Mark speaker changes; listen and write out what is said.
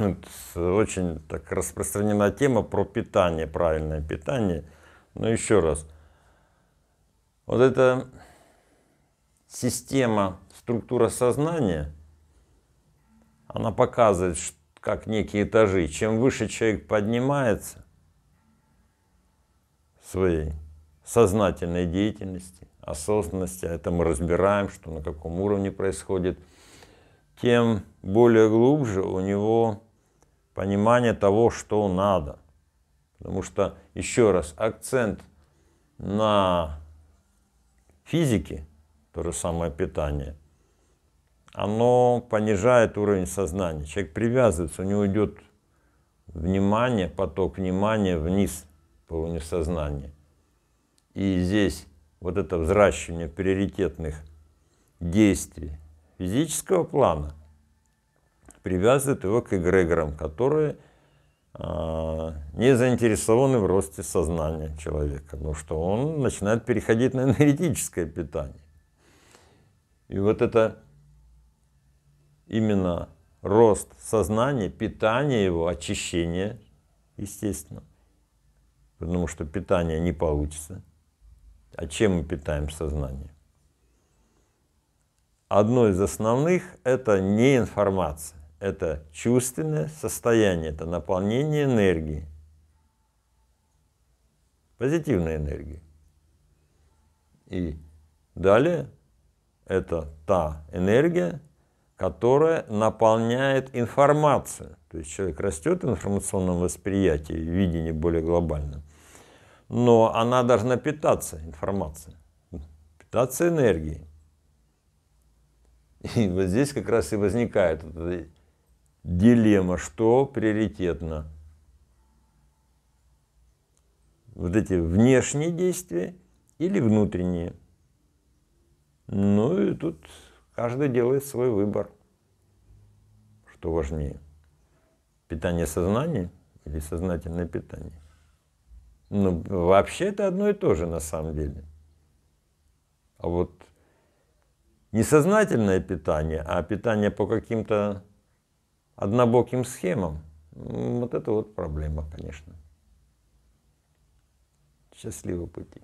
Speaker 1: Э, очень так распространена тема про питание, правильное питание. Но еще раз, вот эта система, структура сознания, она показывает, как некие этажи. Чем выше человек поднимается в своей сознательной деятельности, осознанности, а это мы разбираем, что на каком уровне происходит, тем более глубже у него понимание того, что надо. Потому что, еще раз, акцент на физике, то же самое питание, оно понижает уровень сознания. Человек привязывается, у него идет внимание, поток внимания вниз по уровню сознания. И здесь вот это взращивание приоритетных действий физического плана привязывает его к эгрегорам, которые а, не заинтересованы в росте сознания человека, потому что он начинает переходить на энергетическое питание. И вот это именно рост сознания, питание его, очищение, естественно, потому что питание не получится. А чем мы питаем сознание? Одно из основных – это не информация это чувственное состояние, это наполнение энергии, позитивной энергии. И далее это та энергия, которая наполняет информацию. То есть человек растет в информационном восприятии, в видении более глобальном. Но она должна питаться информацией, питаться энергией. И вот здесь как раз и возникает дилемма, что приоритетно. Вот эти внешние действия или внутренние. Ну и тут каждый делает свой выбор, что важнее. Питание сознания или сознательное питание. Ну, вообще это одно и то же на самом деле. А вот несознательное питание, а питание по каким-то однобоким схемам, вот это вот проблема, конечно. Счастливого пути.